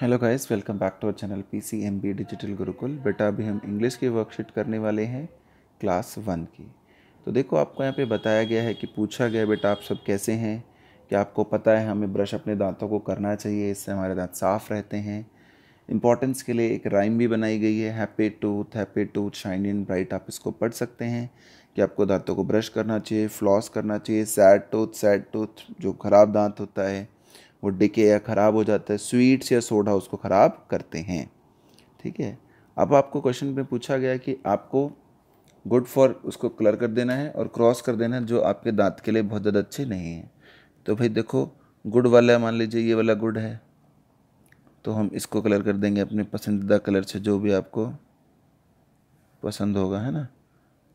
hello guys welcome back to our channel P C M B digital Gurukul बेटा अभी हम English की worksheet करने वाले हैं क्लास वन की तो देखो आपको यहाँ पे बताया गया है कि पूछा गया बेटा आप सब कैसे हैं क्या आपको पता है हमें ब्रश अपने दांतों को करना चाहिए इससे हमारे दांत साफ़ रहते हैं इंपॉर्टेंस के लिए एक राइम भी बनाई गई है happy tooth happy tooth shine and bright आप इसको पढ़ सकते हैं कि आपको दांतों को ब्रश करना चाहिए फ्लॉस करना चाहिए सैड टूथ सैड टूथ जो ख़राब दांत होता है वो डिके या ख़राब हो जाता है स्वीट्स या सोडा उसको ख़राब करते हैं ठीक है अब आपको क्वेश्चन में पूछा गया कि आपको गुड फॉर उसको कलर कर देना है और क्रॉस कर देना है जो आपके दांत के लिए बहुत ज़्यादा अच्छे नहीं हैं तो भाई देखो गुड वाला मान लीजिए ये वाला गुड है तो हम इसको कलर कर देंगे अपने पसंदीदा कलर से जो भी आपको पसंद होगा है ना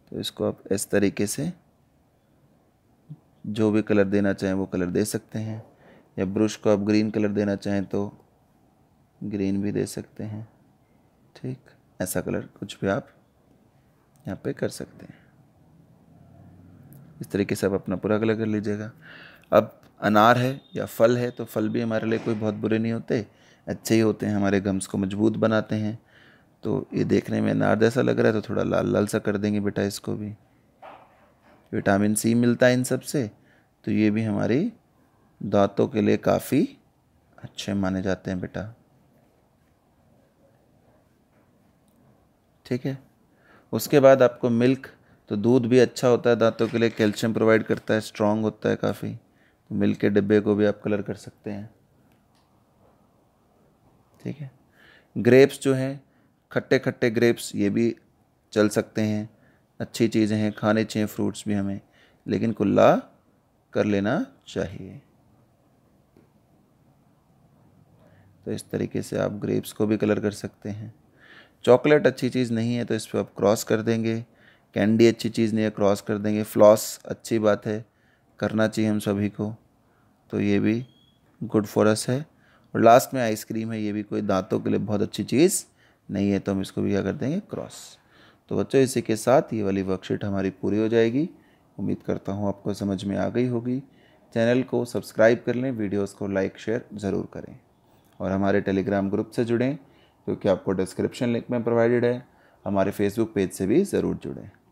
तो इसको आप इस तरीके से जो भी कलर देना चाहें वो कलर दे सकते हैं या ब्रश को आप ग्रीन कलर देना चाहें तो ग्रीन भी दे सकते हैं ठीक ऐसा कलर कुछ भी आप यहाँ पे कर सकते हैं इस तरीके से आप अपना पूरा कलर कर लीजिएगा अब अनार है या फल है तो फल भी हमारे लिए कोई बहुत बुरे नहीं होते अच्छे ही होते हैं हमारे गम्स को मजबूत बनाते हैं तो ये देखने में अनार जैसा लग रहा है तो थोड़ा लाल लाल सा कर देंगे बेटा इसको भी विटामिन सी मिलता है इन सब से तो ये भी हमारी दांतों के लिए काफ़ी अच्छे माने जाते हैं बेटा ठीक है उसके बाद आपको मिल्क तो दूध भी अच्छा होता है दांतों के लिए कैल्शियम प्रोवाइड करता है स्ट्रांग होता है काफ़ी तो मिल्क के डिब्बे को भी आप कलर कर सकते हैं ठीक है ग्रेप्स जो हैं खट्टे खट्टे ग्रेप्स ये भी चल सकते हैं अच्छी चीज़ें हैं खाने चाहिए फ्रूट्स भी हमें लेकिन कुल्ला कर लेना चाहिए तो इस तरीके से आप ग्रेप्स को भी कलर कर सकते हैं चॉकलेट अच्छी चीज़ नहीं है तो इस पर आप क्रॉस कर देंगे कैंडी अच्छी चीज़ नहीं है क्रॉस कर देंगे फ्लॉस अच्छी बात है करना चाहिए हम सभी को तो ये भी गुड फॉर अस है और लास्ट में आइसक्रीम है ये भी कोई दांतों के लिए बहुत अच्छी चीज़ नहीं है तो हम इसको भी क्या कर देंगे क्रॉस तो बच्चों इसी के साथ ये वाली वर्कशीट हमारी पूरी हो जाएगी उम्मीद करता हूँ आपको समझ में आ गई होगी चैनल को सब्सक्राइब कर लें वीडियोज़ को लाइक शेयर ज़रूर करें और हमारे टेलीग्राम ग्रुप से जुड़ें क्योंकि आपको डिस्क्रिप्शन लिंक में प्रोवाइडेड है हमारे फेसबुक पेज से भी ज़रूर जुड़ें